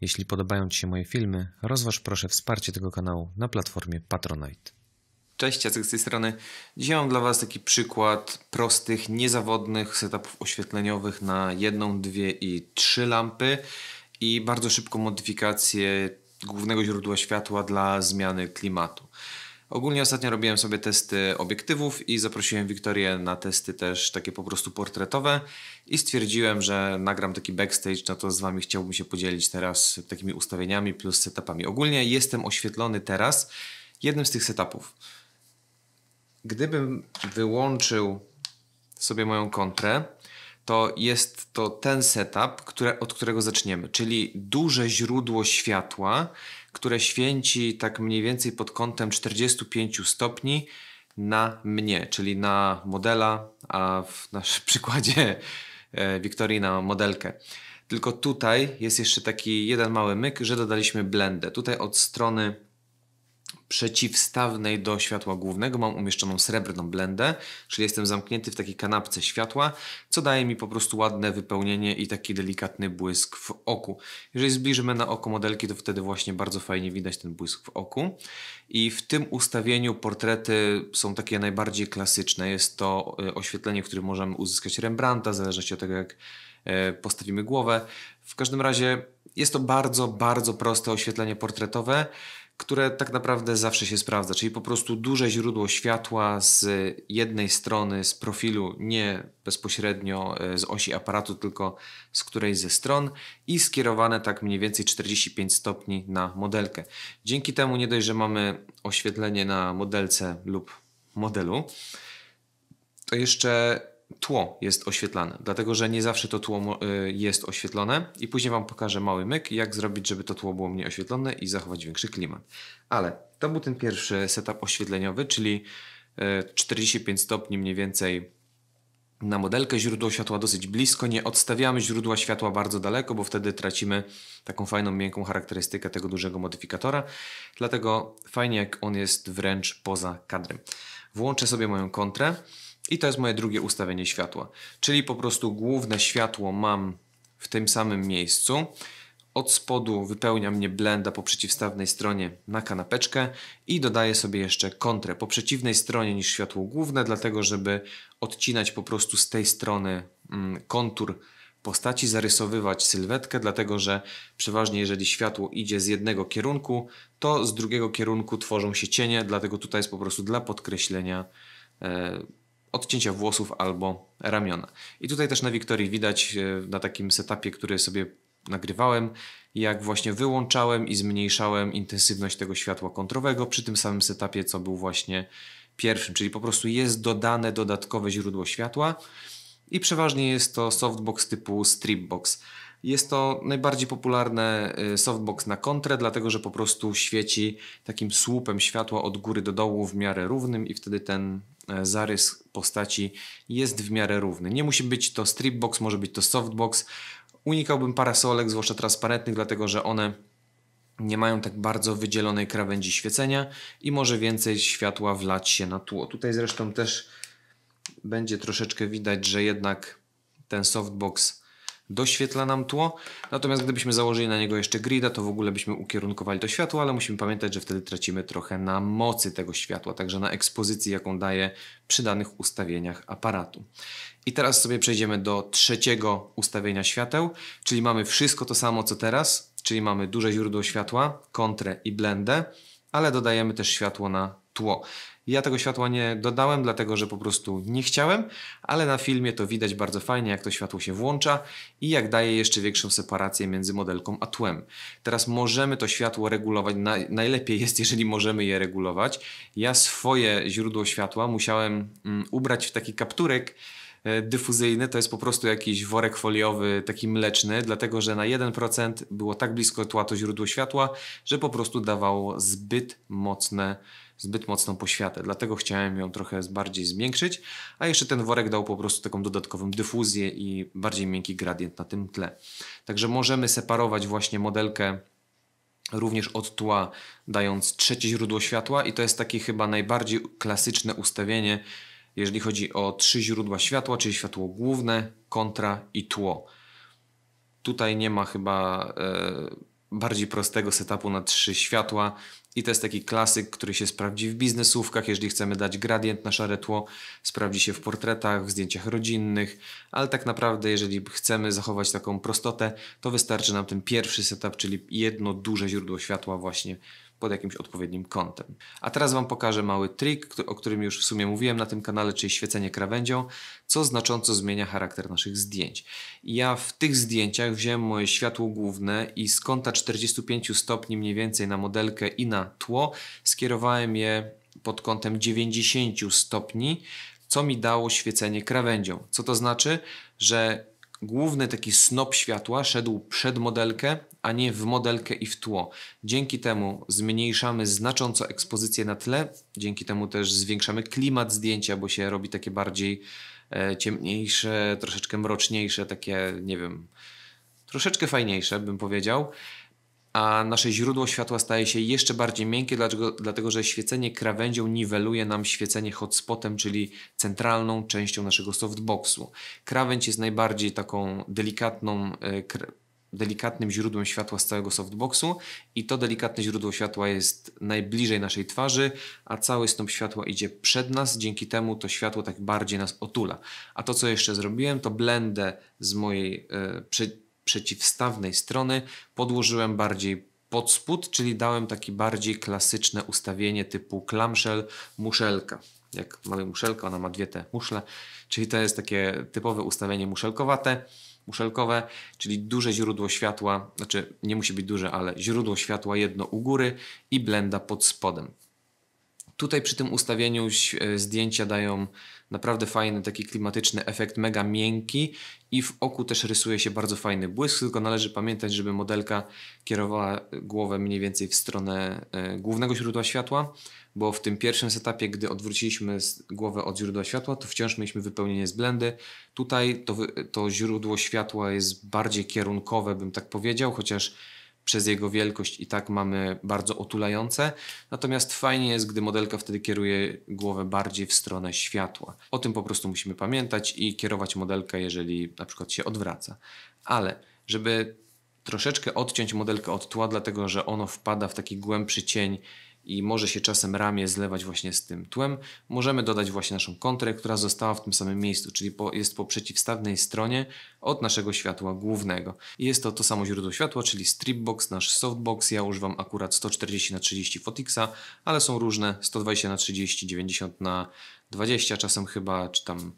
Jeśli podobają Ci się moje filmy, rozważ proszę wsparcie tego kanału na platformie Patronite. Cześć, Jacek z tej strony. Dzisiaj mam dla Was taki przykład prostych, niezawodnych setupów oświetleniowych na jedną, dwie i trzy lampy i bardzo szybką modyfikację głównego źródła światła dla zmiany klimatu. Ogólnie ostatnio robiłem sobie testy obiektywów i zaprosiłem Wiktorię na testy też takie po prostu portretowe i stwierdziłem, że nagram taki backstage, no to z Wami chciałbym się podzielić teraz takimi ustawieniami plus setupami. Ogólnie jestem oświetlony teraz jednym z tych setupów. Gdybym wyłączył sobie moją kontrę, to jest to ten setup, które, od którego zaczniemy, czyli duże źródło światła, które święci tak mniej więcej pod kątem 45 stopni na mnie, czyli na modela, a w naszym przykładzie e, Wiktorii na modelkę. Tylko tutaj jest jeszcze taki jeden mały myk, że dodaliśmy blendę. Tutaj od strony przeciwstawnej do światła głównego mam umieszczoną srebrną blendę, czyli jestem zamknięty w takiej kanapce światła, co daje mi po prostu ładne wypełnienie i taki delikatny błysk w oku. Jeżeli zbliżymy na oko modelki, to wtedy właśnie bardzo fajnie widać ten błysk w oku. I w tym ustawieniu portrety są takie najbardziej klasyczne. Jest to e, oświetlenie, w którym możemy uzyskać Rembrandta, w zależności od tego jak e, postawimy głowę. W każdym razie jest to bardzo, bardzo proste oświetlenie portretowe, które tak naprawdę zawsze się sprawdza, czyli po prostu duże źródło światła z jednej strony, z profilu, nie bezpośrednio e, z osi aparatu, tylko z którejś ze stron i skierowane tak mniej więcej 45 stopni na modelkę. Dzięki temu nie dość, że mamy oświetlenie na modelce lub modelu, to jeszcze tło jest oświetlane, dlatego że nie zawsze to tło y, jest oświetlone i później Wam pokażę mały myk, jak zrobić, żeby to tło było mniej oświetlone i zachować większy klimat. Ale to był ten pierwszy setup oświetleniowy, czyli 45 y, stopni mniej więcej na modelkę źródło światła dosyć blisko, nie odstawiamy źródła światła bardzo daleko, bo wtedy tracimy taką fajną, miękką charakterystykę tego dużego modyfikatora. Dlatego fajnie, jak on jest wręcz poza kadrem. Włączę sobie moją kontrę. I to jest moje drugie ustawienie światła. Czyli po prostu główne światło mam w tym samym miejscu. Od spodu wypełnia mnie blenda po przeciwstawnej stronie na kanapeczkę i dodaję sobie jeszcze kontrę po przeciwnej stronie niż światło główne, dlatego żeby odcinać po prostu z tej strony mm, kontur postaci, zarysowywać sylwetkę, dlatego że przeważnie jeżeli światło idzie z jednego kierunku, to z drugiego kierunku tworzą się cienie, dlatego tutaj jest po prostu dla podkreślenia e, odcięcia włosów albo ramiona. I tutaj też na Wiktorii widać e, na takim setupie, który sobie nagrywałem, jak właśnie wyłączałem i zmniejszałem intensywność tego światła kontrowego przy tym samym setupie, co był właśnie pierwszym, czyli po prostu jest dodane dodatkowe źródło światła i przeważnie jest to softbox typu stripbox. Jest to najbardziej popularne e, softbox na kontrę, dlatego że po prostu świeci takim słupem światła od góry do dołu w miarę równym i wtedy ten E, zarys postaci jest w miarę równy. Nie musi być to stripbox, może być to softbox. Unikałbym parasolek, zwłaszcza transparentnych, dlatego że one nie mają tak bardzo wydzielonej krawędzi świecenia i może więcej światła wlać się na tło. Tutaj zresztą też będzie troszeczkę widać, że jednak ten softbox doświetla nam tło. Natomiast gdybyśmy założyli na niego jeszcze grida, to w ogóle byśmy ukierunkowali to światło, ale musimy pamiętać, że wtedy tracimy trochę na mocy tego światła, także na ekspozycji, jaką daje przy danych ustawieniach aparatu. I teraz sobie przejdziemy do trzeciego ustawienia świateł, czyli mamy wszystko to samo co teraz, czyli mamy duże źródło światła, kontrę i blendę, ale dodajemy też światło na tło. Ja tego światła nie dodałem, dlatego że po prostu nie chciałem, ale na filmie to widać bardzo fajnie, jak to światło się włącza i jak daje jeszcze większą separację między modelką a tłem. Teraz możemy to światło regulować, najlepiej jest, jeżeli możemy je regulować. Ja swoje źródło światła musiałem mm, ubrać w taki kapturek, e, dyfuzyjny to jest po prostu jakiś worek foliowy, taki mleczny, dlatego że na 1% było tak blisko tła to źródło światła, że po prostu dawało zbyt mocne zbyt mocną poświatę, dlatego chciałem ją trochę bardziej zwiększyć, a jeszcze ten worek dał po prostu taką dodatkową dyfuzję i bardziej miękki gradient na tym tle. Także możemy separować właśnie modelkę również od tła, dając trzecie źródło światła i to jest takie chyba najbardziej klasyczne ustawienie, jeżeli chodzi o trzy źródła światła, czyli światło główne, kontra i tło. Tutaj nie ma chyba... Yy bardziej prostego setupu na trzy światła i to jest taki klasyk, który się sprawdzi w biznesówkach, jeżeli chcemy dać gradient na szare tło, sprawdzi się w portretach, w zdjęciach rodzinnych, ale tak naprawdę jeżeli chcemy zachować taką prostotę, to wystarczy nam ten pierwszy setup, czyli jedno duże źródło światła właśnie pod jakimś odpowiednim kątem. A teraz Wam pokażę mały trik, o którym już w sumie mówiłem na tym kanale, czyli świecenie krawędzią, co znacząco zmienia charakter naszych zdjęć. Ja w tych zdjęciach wziąłem moje światło główne i z kąta 45 stopni mniej więcej na modelkę i na tło skierowałem je pod kątem 90 stopni, co mi dało świecenie krawędzią. Co to znaczy? Że główny taki snop światła szedł przed modelkę a nie w modelkę i w tło. Dzięki temu zmniejszamy znacząco ekspozycję na tle, dzięki temu też zwiększamy klimat zdjęcia, bo się robi takie bardziej e, ciemniejsze, troszeczkę mroczniejsze, takie, nie wiem, troszeczkę fajniejsze, bym powiedział. A nasze źródło światła staje się jeszcze bardziej miękkie, dlatego, dlatego że świecenie krawędzią niweluje nam świecenie hotspotem, czyli centralną częścią naszego softboxu. Krawędź jest najbardziej taką delikatną, e, delikatnym źródłem światła z całego softboxu i to delikatne źródło światła jest najbliżej naszej twarzy, a cały stąp światła idzie przed nas, dzięki temu to światło tak bardziej nas otula. A to co jeszcze zrobiłem, to blendę z mojej y, przeciwstawnej strony podłożyłem bardziej pod spód, czyli dałem takie bardziej klasyczne ustawienie typu clamshell, muszelka. Jak mamy muszelkę, ona ma dwie te muszle, czyli to jest takie typowe ustawienie muszelkowate muszelkowe, czyli duże źródło światła, znaczy nie musi być duże, ale źródło światła jedno u góry i blenda pod spodem. Tutaj przy tym ustawieniu e, zdjęcia dają naprawdę fajny taki klimatyczny efekt, mega miękki i w oku też rysuje się bardzo fajny błysk, tylko należy pamiętać, żeby modelka kierowała głowę mniej więcej w stronę e, głównego źródła światła, bo w tym pierwszym setupie, gdy odwróciliśmy głowę od źródła światła, to wciąż mieliśmy wypełnienie z blendy. Tutaj to, to źródło światła jest bardziej kierunkowe, bym tak powiedział, chociaż przez jego wielkość i tak mamy bardzo otulające. Natomiast fajnie jest, gdy modelka wtedy kieruje głowę bardziej w stronę światła. O tym po prostu musimy pamiętać i kierować modelkę, jeżeli na przykład się odwraca. Ale żeby troszeczkę odciąć modelkę od tła, dlatego że ono wpada w taki głębszy cień i może się czasem ramię zlewać właśnie z tym tłem, możemy dodać właśnie naszą kontrę, która została w tym samym miejscu, czyli po, jest po przeciwstawnej stronie od naszego światła głównego. I jest to to samo źródło światła, czyli stripbox, nasz softbox. Ja używam akurat 140 na 30 Fotixa, ale są różne 120 na 30, 90 na 20, czasem chyba, czy tam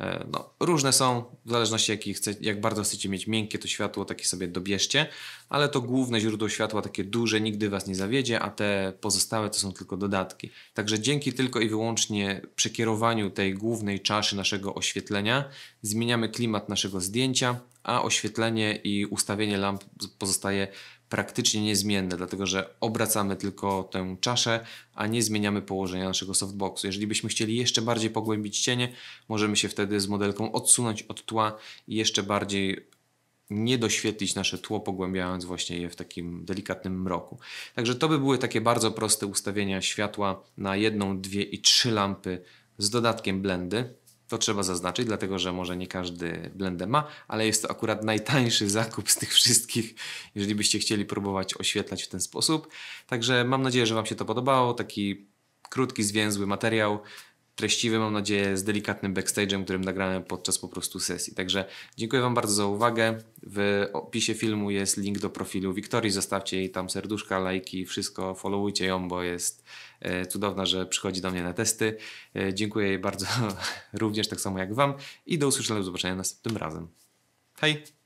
E, no, różne są, w zależności jaki chce, jak bardzo chcecie mieć miękkie to światło, takie sobie dobierzcie, ale to główne źródło światła, takie duże, nigdy Was nie zawiedzie, a te pozostałe to są tylko dodatki. Także dzięki tylko i wyłącznie przekierowaniu tej głównej czaszy naszego oświetlenia zmieniamy klimat naszego zdjęcia, a oświetlenie i ustawienie lamp pozostaje praktycznie niezmienne, dlatego że obracamy tylko tę czaszę, a nie zmieniamy położenia naszego softboxu. Jeżeli byśmy chcieli jeszcze bardziej pogłębić cienie, możemy się wtedy z modelką odsunąć od tła i jeszcze bardziej nie doświetlić nasze tło, pogłębiając właśnie je w takim delikatnym mroku. Także to by były takie bardzo proste ustawienia światła na jedną, dwie i trzy lampy z dodatkiem blendy. To trzeba zaznaczyć, dlatego że może nie każdy blender ma, ale jest to akurat najtańszy zakup z tych wszystkich, jeżeli byście chcieli próbować oświetlać w ten sposób. Także mam nadzieję, że Wam się to podobało. Taki krótki, zwięzły materiał treściwy, mam nadzieję, z delikatnym backstage'em, którym nagrałem podczas po prostu sesji. Także dziękuję Wam bardzo za uwagę. W opisie filmu jest link do profilu Wiktorii. Zostawcie jej tam serduszka, lajki, wszystko. Followujcie ją, bo jest e, cudowna, że przychodzi do mnie na testy. E, dziękuję jej bardzo również, tak samo jak Wam i do usłyszenia, do zobaczenia następnym razem. Hej!